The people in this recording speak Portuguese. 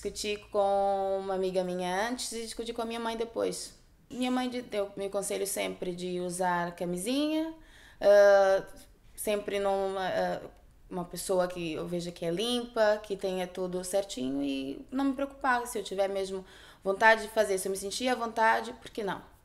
Discuti com uma amiga minha antes e discuti com a minha mãe depois. Minha mãe deu me conselho sempre de usar camisinha, uh, sempre numa uh, uma pessoa que eu veja que é limpa, que tenha tudo certinho e não me preocupar se eu tiver mesmo vontade de fazer, se eu me sentir à vontade, por que não?